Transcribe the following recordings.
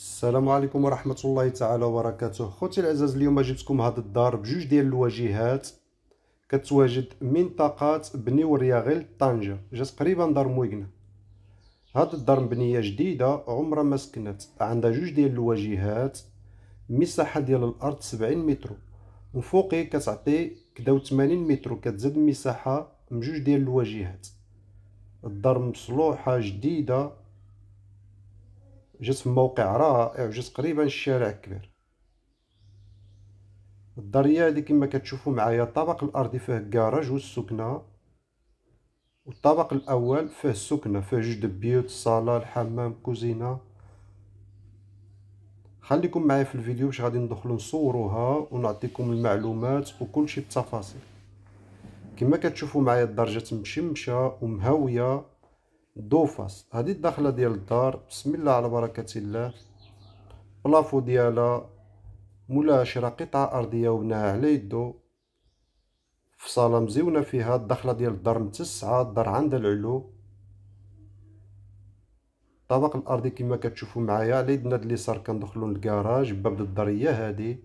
السلام عليكم ورحمة الله تعالى وبركاته خوتي العزاز اليوم جبتكم هذا الدار بجوج ديال الواجهات كتواجد منطقة بني ورياغيل طنجة جات قريبا دار مويقنا هاد الدار مبنية جديدة عمرها ما سكنت عندها جوج ديال الواجهات مساحة ديال الأرض سبعين متر وفوقي كتعطي كدا وثمانين متر كتزاد المساحة من جوج ديال الواجهات الدار مصلوحة جديدة جات في موقع رائع وجات قريبا الشارع الكبير الدريه هادي كما كتشوفوا معايا الطابق الارضي فيه الكراج والسكنه والطابق الاول فيه السكنه فيه جوج بيوت الصاله الحمام كوزينه خليكم معايا في الفيديو باش غادي ندخلوا نصوروها ونعطيكم المعلومات وكلشي بالتفاصيل كما كتشوفوا معايا الدرجه مشمشه ومهاويه دوفاس هذه الداخله ديال الدار بسم الله على بركه الله بلافو ديالها ملاشره قطعه ارضيه وبناها على يدو في صاله مزيونه فيها الداخله ديال الدار متسعه الدار عندها العلو الطبق الارضي كما كتشوفوا معايا على يدنا اللي صار كندخلوا للكراج باب الدار هي هذه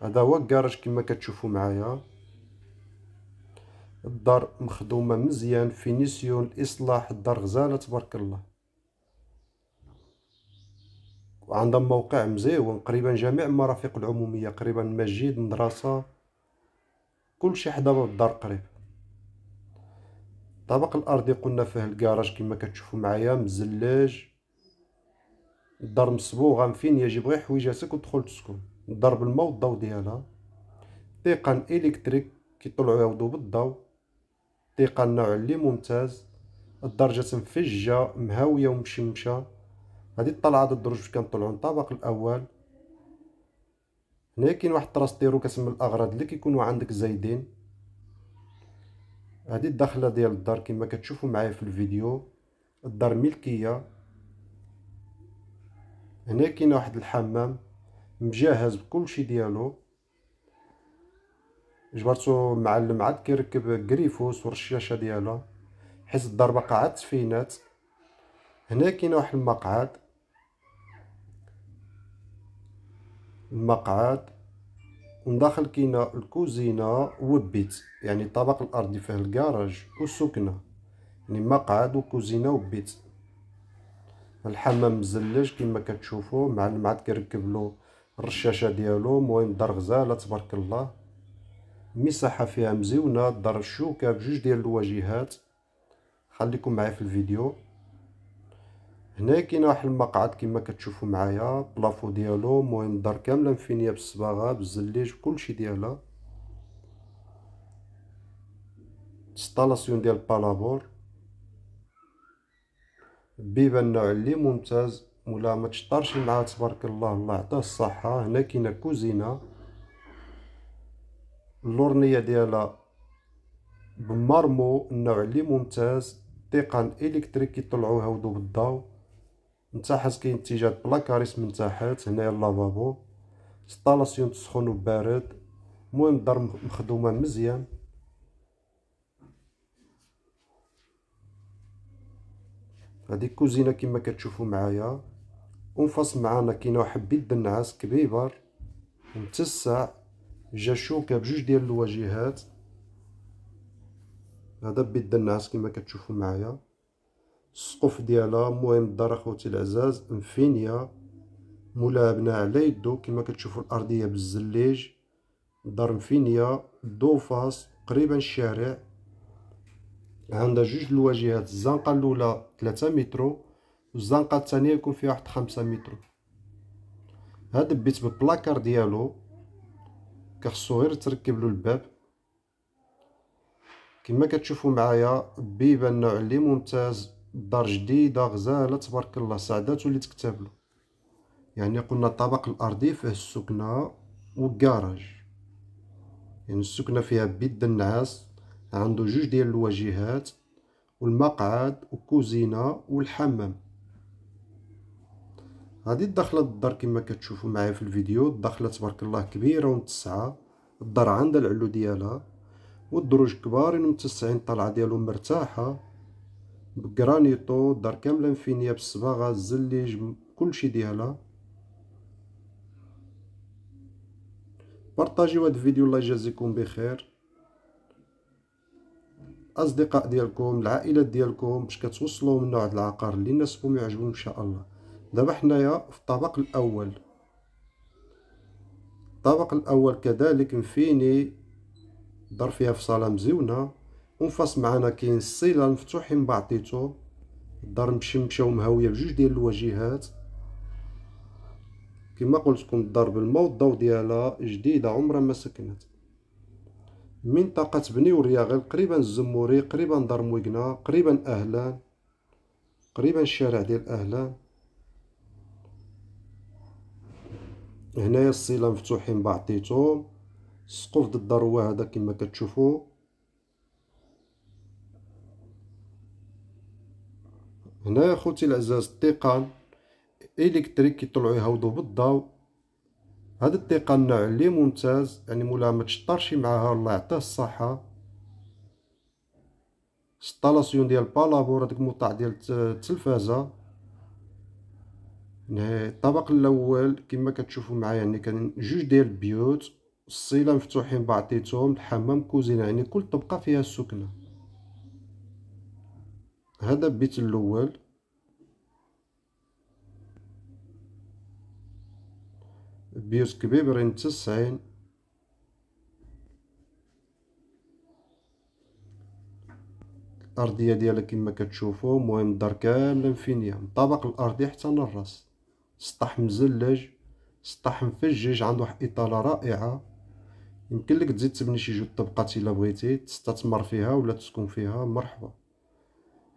هذا هو الكراج كما كتشوفوا معايا الدار مخدومه مزيان فينيسيون الاصلاح الدار غزاله تبارك الله وعندها موقع مزيون قريبا جميع المرافق العموميه قريبا مسجد مدرسه كلشي حدا باب الدار قريب طبق الارضي قلنا فيه الكراج كما كتشوفوا معايا مزلاج الدار مصبوغه فين يجي غير حويجاتك وتدخل تسكن الدار بالما والضو ديالها تيقان الكتريك كيطلعوا يوضوا بالضو الثقة النوع اللي ممتاز الدرجة مفجة مهاوية ومشمشة هادي الطلعة ضد الدروج باش كنطلعو الطبق الأول هنا كاين واحد الطراس ديرو كتسمى الأغراض اللي كيكونوا عندك زايدين هادي الداخلة ديال الدار كما كتشوفوا معايا في الفيديو الدار ملكية هنا كاين واحد الحمام مجهز بكلشي ديالو جبرتو مع المعاد كيركب كريفوس والرشاشه ديالها حيت الضربه عاد تفينات هنا كاين واحد المقعد المقعد من داخل كاين الكوزينه البيت يعني الطابق الارضي فيه الكراج والسكنه يعني مقعد وكوزينه وبيت الحمام مزلج كما كتشوفوا مع المعاد كيركب له الرشاشه ديالو المهم دار غزاله تبارك الله مساحه فيها مزيونه دار الشوكه بجوج ديال الواجهات خليكم معايا في الفيديو هنا كاين واحد المقعد كما كتشوفوا معايا بلافو ديالو مهم الدار كامله مفينيه بالصباغه بالزليج كلشي ديالها انستالاسيون ديال البالابور بيبان النوع اللي ممتاز ولا ما تشطرش معاه تبارك الله الله يعطيه الصحه هنا كاينه كوزينه اللورنيه ديالها بمارمو النوع اللي ممتاز تيقان الكتريك كيطلعوها ودوب الضو من تحت كاين اتجاه بلاكاريس من تحت هنايا اللافابو انستالاسيون تسخن وبارد المهم الدار مخدومه مزيان هذه كوزينه كما كتشوفوا معايا ونفص معانا كاينه واحد بيت النعاس كبيبر ومتسع جا الشوكه بجوج ديال الواجهات هذا بيد الناس كما كتشوفوا معايا السقف ديالها مهم الدار اخوتي العزاز مفينيه ملابنا على يدو كما كتشوفوا الارضيه بالزليج دار مفينيه دوفاس قريبا الشارع عندها جوج الواجهات الزنقه الاولى 3 مترو والزنقه الثانيه يكون فيها واحد 5 مترو هذا البيت بالبلاكار ديالو كخصو غير تركب له الباب كما كتشوفوا معايا بيبان النوع اللي ممتاز دار جديده غزاله تبارك الله سعداتو اللي تكتب له يعني قلنا الطبق الارضي فيه السكنه والكراج يعني السكنه فيها بيت النعاس عنده جوج ديال الواجهات والمقعد والكوزينه والحمام هذه الدخله الدار كما كتشوفوا معايا في الفيديو الدخله تبارك الله كبيره ومتسعه الدار عندها العلو ديالها والدروج كبارين يعني ومتسعين الطلعه ديالهم مرتاحه بقرانيتو الدار كامله مفينيه بالصباغه الزليج كلشي ديالها بارطاجيو هذا الفيديو الله يجازيكم بخير الاصدقاء ديالكم العائلات ديالكم باش كتوصلوا من نوع العقار اللي يناسبهم يعجبهم ان شاء الله دابا حنايا في الطبق الاول الطبق الاول كذلك مفيني دار فيها فصاله مزيونه ونفاس معنا كاين الصيله مفتوحين بعطيتو الدار مشمشه ومهويه بجوج ديال الوجهات كما قلت لكم الدار بالماء والضو ديالها جديده عمرها ما سكنت منطقه بني ورياغل قريبا الزموري قريبا دار مويقنا قريبا اهلان قريبا الشارع ديال اهلان هنايا الصيلة مفتوحين بعطيتو السقوف ضد الدروة هذا كما كتشوفوا هنا خوتي العزاز التيقان الكتريك كيطلعوا يهوضوا بالضوء هذا التيقان نوع اللي ممتاز يعني مولا ما تشطرش معاها الله يعطيه الصحه سطالاسيون ديال بالابور هذاك المقطع ديال التلفازه الطبق الاول كما كتشوفوا معايا يعني كان جوج ديال البيوت الصيله مفتوحين بعطيتهم الحمام كوزينه يعني كل طبقه فيها السكنه هذا البيت الاول بيوت برين تسعين الارضيه ديالها كما كتشوفوا مهم الدار كامله مفينيه من الطبق الارضي حتى للراس سطح مزلج سطح مفجج عنده واحد الاطاله رائعه يمكن لك تزيد تبني شي جوج طبقات الا بغيتي تستثمر فيها ولا تسكن فيها مرحبا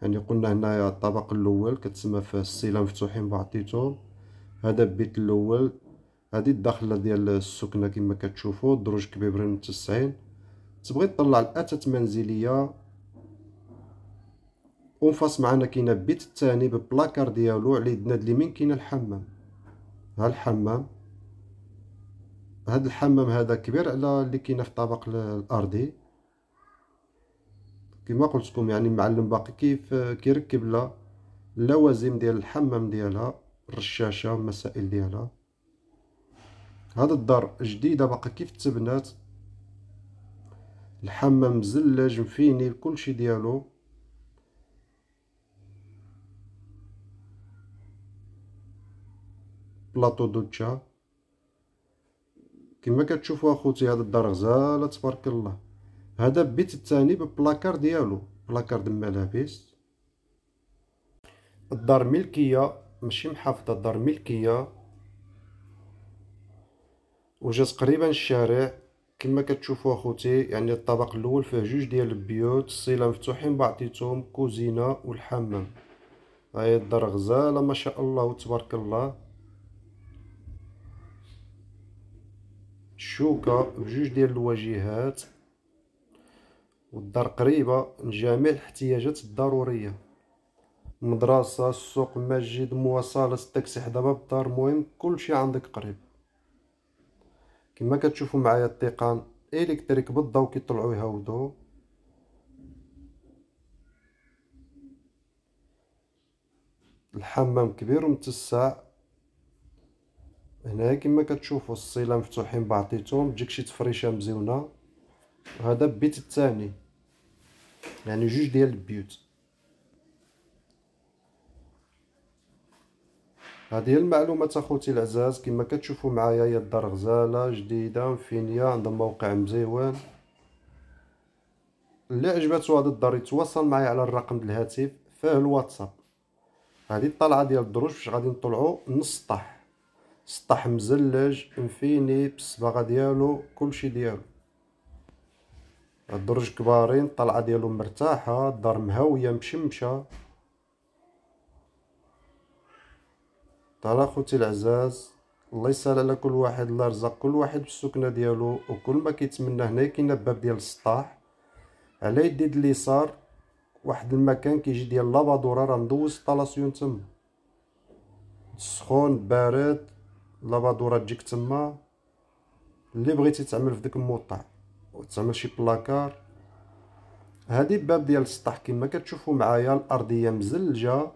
يعني قلنا هنايا الطبق الاول كتسمى فيه الصيله مفتوحين بعطيتهم هذا البيت الاول هذه الداخله ديال السكنه كما كتشوفوا الدروج كبيبرين 90 تبغي تطلع الاثاث منزليه ونفاس معنا كاينه البيت الثاني بالبلاكار ديالو على يدنا اليمين كاين الحمام ها الحمام هاد الحمام هذا كبير على اللي كاينه في الطابق الارضي كما قلت لكم يعني المعلم باقي كيف كيركب لها اللوازم ديال الحمام ديالها الرشاشه والمسائل ديالها هذا الدار جديده باقا كيف تبنات الحمام مزلج مفيني كلشي ديالو بلاطو دوتشا كما كتشوفوا اخوتي هذا الدار غزاله تبارك الله هذا البيت الثاني بالبلاكار ديالو بلاكار د الملابس الدار ملكيه ماشي محافظه الدار ملكيه وجات قريبا الشارع كما كتشوفوا اخوتي يعني الطبق الاول فيه جوج ديال البيوت الصيله مفتوحين بعطيتهم كوزينه والحمام هاي الدار غزاله ما شاء الله وتبارك الله الشوكة بجوج ديال الواجهات والدار قريبة لجميع الاحتياجات الضرورية مدرسة السوق مسجد مواصلة التاكسي حدا باب الدار المهم كلشي عندك قريب كما كتشوفوا معايا التيقان الكتريك بالضو كيطلعوا يهودو الحمام كبير ومتسع هنايا كما كتشوفوا الصيله مفتوحين بعضيتهم تجيك شي تفريشه مزيونه هذا البيت الثاني يعني جوج ديال البيوت هذه المعلومات اخوتي العزاز كما كتشوفوا معايا هي الدار غزاله جديده فينيا عندها موقع مزيون اللي عجبته هذا الدار يتواصل معايا على الرقم الهاتف فيه الواتساب هذه الطلعه ديال الدروج فاش غادي نطلعوا من السطح سطح مزلج مفيني بالصباغة ديالو كلشي ديالو الدرج كبارين الطلعة ديالو مرتاحة الدار مهوية مشمشة طال خوتي العزاز الله يسهل على كل واحد الله يرزق كل واحد بالسكنه ديالو وكل ما كيتمنى هنا كاين الباب ديال السطاح على يدي اليسار واحد المكان كيجي ديال لابادورا راه ندوز طلاسيون تما سخون بارد لابادورا تجيك تما اللي بغيتي تعمل في داك الموطع وتعمل شي بلاكار هادي باب ديال السطح كما كتشوفوا معايا الارضيه مزلجه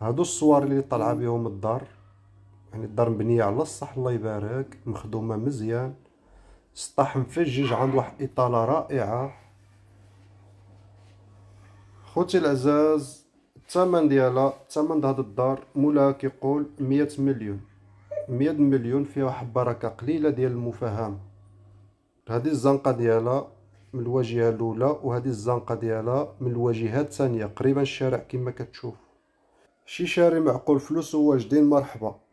هادو الصور اللي طالعه بهم الدار يعني الدار مبنيه على الصح الله يبارك مخدومه مزيان السطح مفجج عند واحد الاطاله رائعه خوتي العزاز الثمن ديالها الثمن ديال هاد الدار مولاها كيقول 100 مليون مية مليون فيها واحد بركه قليله ديال المفاهمه هذه الزنقه ديالها من الواجهه الاولى وهذه الزنقه ديالها من الواجهه الثانيه قريبا الشارع كما كتشوف شي شاري معقول فلوس هو جدين مرحبا